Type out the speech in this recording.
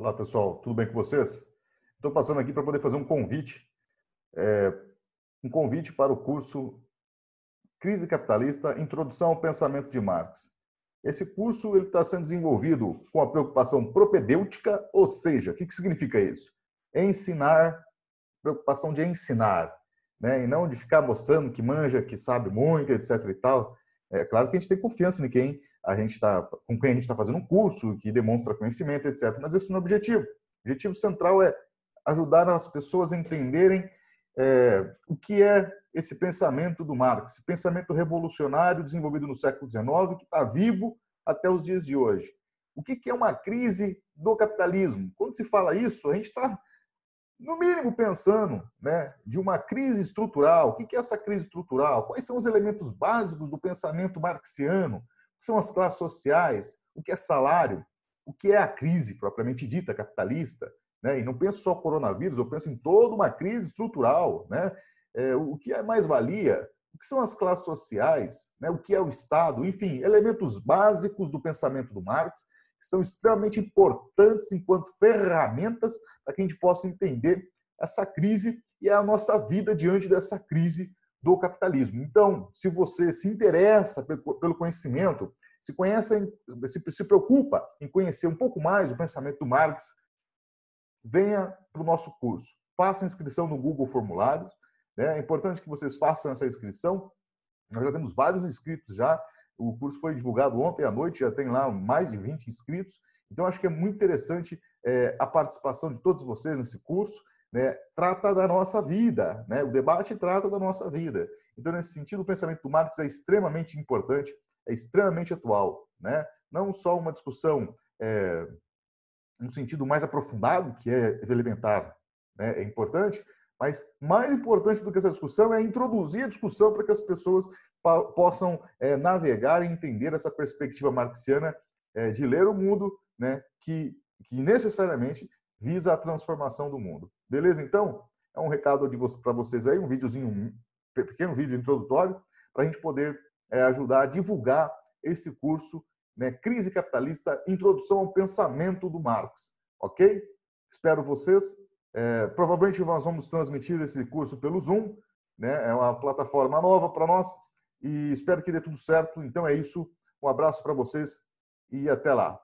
Olá, pessoal. Tudo bem com vocês? Estou passando aqui para poder fazer um convite, é, um convite para o curso Crise Capitalista, Introdução ao Pensamento de Marx. Esse curso está sendo desenvolvido com a preocupação propedêutica, ou seja, o que, que significa isso? Ensinar, preocupação de ensinar, né? e não de ficar mostrando que manja, que sabe muito, etc. e tal. É claro que a gente tem confiança em quem a gente está, com quem a gente está fazendo um curso, que demonstra conhecimento, etc. Mas esse não é o objetivo. O objetivo central é ajudar as pessoas a entenderem é, o que é esse pensamento do Marx, esse pensamento revolucionário desenvolvido no século XIX, que está vivo até os dias de hoje. O que, que é uma crise do capitalismo? Quando se fala isso, a gente está no mínimo pensando né, de uma crise estrutural. O que é essa crise estrutural? Quais são os elementos básicos do pensamento marxiano? O que são as classes sociais? O que é salário? O que é a crise propriamente dita capitalista? Né? E não penso só coronavírus, eu penso em toda uma crise estrutural. Né? É, o que é mais-valia? O que são as classes sociais? Né? O que é o Estado? Enfim, elementos básicos do pensamento do Marx que são extremamente importantes enquanto ferramentas para que a gente possa entender essa crise e a nossa vida diante dessa crise do capitalismo. Então, se você se interessa pelo conhecimento, se conhece, se preocupa em conhecer um pouco mais o pensamento do Marx, venha para o nosso curso. Faça inscrição no Google Formulários. Né? É importante que vocês façam essa inscrição. Nós já temos vários inscritos já. O curso foi divulgado ontem à noite, já tem lá mais de 20 inscritos. Então, acho que é muito interessante é, a participação de todos vocês nesse curso. Né? Trata da nossa vida, né? o debate trata da nossa vida. Então, nesse sentido, o pensamento do Marx é extremamente importante, é extremamente atual. Né? Não só uma discussão é, no sentido mais aprofundado, que é elementar, né? é importante, mas mais importante do que essa discussão é introduzir a discussão para que as pessoas possam é, navegar e entender essa perspectiva marxiana é, de ler o mundo, né, que, que necessariamente visa a transformação do mundo. Beleza? Então, é um recado vo para vocês aí, um videozinho, um pequeno vídeo introdutório, para a gente poder é, ajudar a divulgar esse curso, né, Crise Capitalista, Introdução ao Pensamento do Marx. Ok? Espero vocês. É, provavelmente nós vamos transmitir esse curso pelo Zoom, né? É uma plataforma nova para nós e espero que dê tudo certo. Então é isso. Um abraço para vocês e até lá.